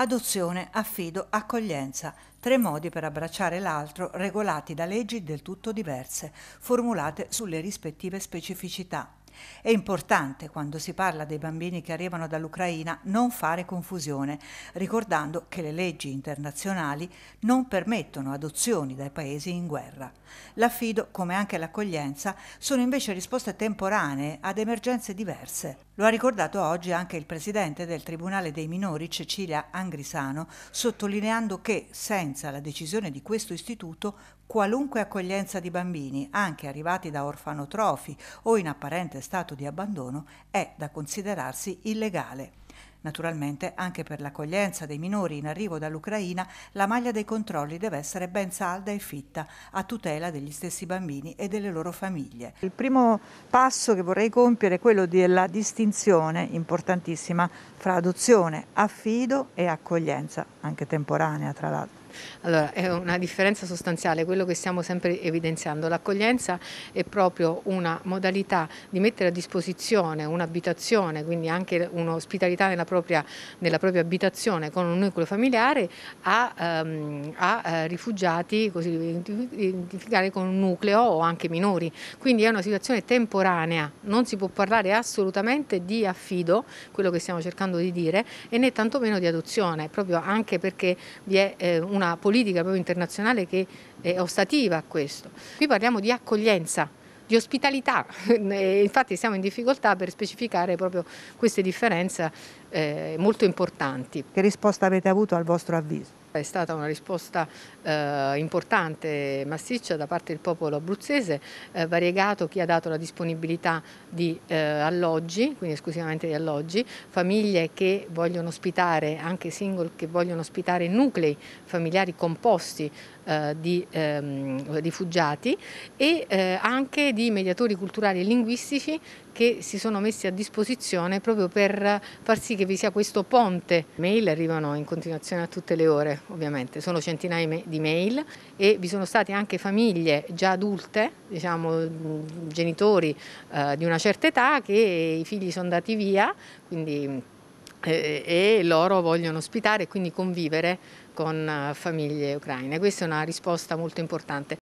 Adozione, affido, accoglienza, tre modi per abbracciare l'altro regolati da leggi del tutto diverse, formulate sulle rispettive specificità. È importante quando si parla dei bambini che arrivano dall'Ucraina non fare confusione, ricordando che le leggi internazionali non permettono adozioni dai paesi in guerra. L'affido, come anche l'accoglienza, sono invece risposte temporanee ad emergenze diverse. Lo ha ricordato oggi anche il presidente del Tribunale dei minori Cecilia Angrisano, sottolineando che senza la decisione di questo istituto qualunque accoglienza di bambini, anche arrivati da orfanotrofi o in apparente stato di abbandono è da considerarsi illegale. Naturalmente, anche per l'accoglienza dei minori in arrivo dall'Ucraina, la maglia dei controlli deve essere ben salda e fitta, a tutela degli stessi bambini e delle loro famiglie. Il primo passo che vorrei compiere è quello della distinzione importantissima fra adozione, affido e accoglienza, anche temporanea tra l'altro. Allora, è una differenza sostanziale, quello che stiamo sempre evidenziando. L'accoglienza è proprio una modalità di mettere a disposizione un'abitazione, quindi anche un'ospitalità nella propria, nella propria abitazione con un nucleo familiare a, ehm, a eh, rifugiati, così identificare con un nucleo o anche minori. Quindi è una situazione temporanea, non si può parlare assolutamente di affido, quello che stiamo cercando di dire, e né tantomeno di adozione, proprio anche perché vi è eh, un una politica proprio internazionale che è ostativa a questo. Qui parliamo di accoglienza, di ospitalità, infatti siamo in difficoltà per specificare proprio queste differenze eh, molto importanti. Che risposta avete avuto al vostro avviso? è stata una risposta eh, importante, massiccia da parte del popolo abruzzese, eh, variegato chi ha dato la disponibilità di eh, alloggi, quindi esclusivamente di alloggi, famiglie che vogliono ospitare, anche single che vogliono ospitare nuclei familiari composti eh, di ehm, rifugiati e eh, anche di mediatori culturali e linguistici che si sono messi a disposizione proprio per far sì che vi sia questo ponte. Mail arrivano in continuazione a tutte le ore ovviamente, sono centinaia di mail e vi sono state anche famiglie già adulte, diciamo genitori eh, di una certa età che i figli sono andati via, quindi, eh, eh, e loro vogliono ospitare e quindi convivere con eh, famiglie ucraine. Questa è una risposta molto importante.